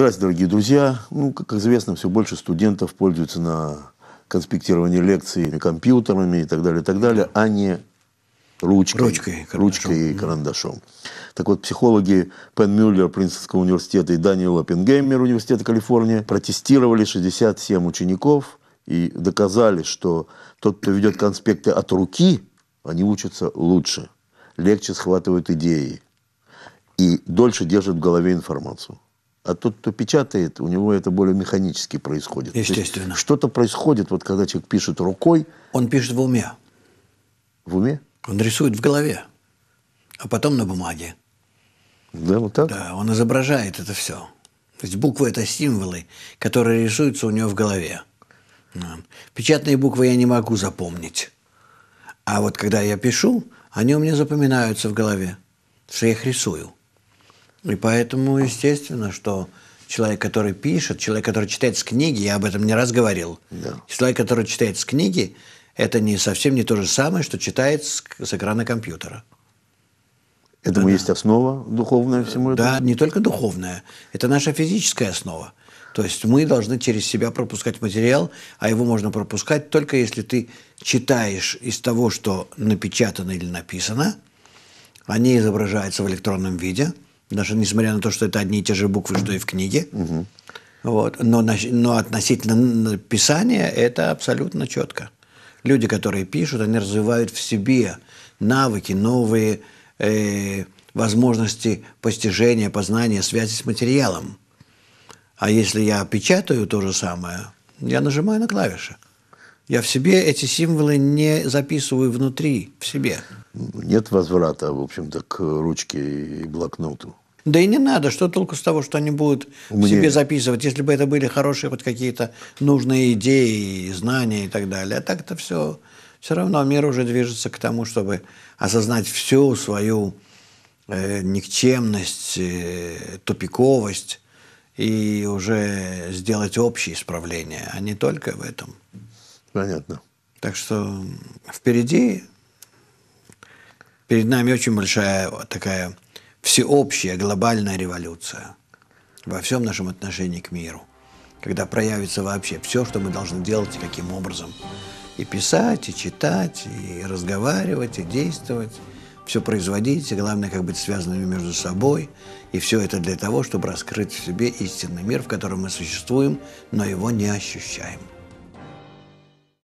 Здравствуйте, дорогие друзья. Ну, как известно, все больше студентов пользуются на конспектирование лекций компьютерами и так далее, и так далее, а не ручкой, ручкой, карандашом. ручкой и карандашом. Так вот, психологи Пен Мюллер Принстонского университета и Даниэл Оппенгеймер университета Калифорния протестировали 67 учеников и доказали, что тот, кто ведет конспекты от руки, они учатся лучше, легче схватывают идеи и дольше держат в голове информацию. А тот, кто печатает, у него это более механически происходит. Естественно. Что-то происходит, вот когда человек пишет рукой. Он пишет в уме. В уме? Он рисует в голове, а потом на бумаге. Да, вот так? Да, он изображает это все. То есть буквы – это символы, которые рисуются у него в голове. Печатные буквы я не могу запомнить. А вот когда я пишу, они у меня запоминаются в голове, что я их рисую. И поэтому, естественно, что человек, который пишет, человек, который читает с книги, я об этом не раз говорил, да. человек, который читает с книги, это не совсем не то же самое, что читает с, с экрана компьютера. Этому да. есть основа духовная всему этому? Да, не только духовная. Это наша физическая основа. То есть мы должны через себя пропускать материал, а его можно пропускать только если ты читаешь из того, что напечатано или написано, они а изображаются в электронном виде – даже несмотря на то, что это одни и те же буквы, что и в книге. Угу. Вот. Но, но относительно писания это абсолютно четко. Люди, которые пишут, они развивают в себе навыки, новые э, возможности постижения, познания, связи с материалом. А если я печатаю то же самое, я нажимаю на клавиши. Я в себе эти символы не записываю внутри, в себе. Нет возврата, в общем-то, к ручке и блокноту. Да и не надо, что толку с того, что они будут Мне... себе записывать, если бы это были хорошие вот какие-то нужные идеи, знания и так далее. А так это все, все равно мир уже движется к тому, чтобы осознать всю свою э, никчемность, э, тупиковость и уже сделать общее исправление, а не только в этом. Понятно. Так что впереди, перед нами очень большая такая всеобщая глобальная революция во всем нашем отношении к миру, когда проявится вообще все, что мы должны делать и каким образом. И писать, и читать, и разговаривать, и действовать, все производить, и главное, как быть связанными между собой. И все это для того, чтобы раскрыть в себе истинный мир, в котором мы существуем, но его не ощущаем.